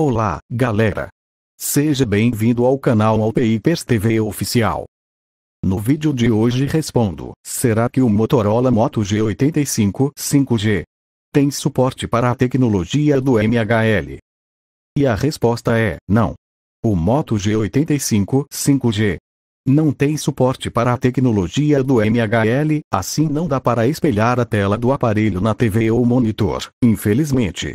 Olá, galera! Seja bem-vindo ao canal Alpipers TV Oficial. No vídeo de hoje respondo, será que o Motorola Moto G85 5G tem suporte para a tecnologia do MHL? E a resposta é, não. O Moto G85 5G não tem suporte para a tecnologia do MHL, assim não dá para espelhar a tela do aparelho na TV ou monitor, infelizmente.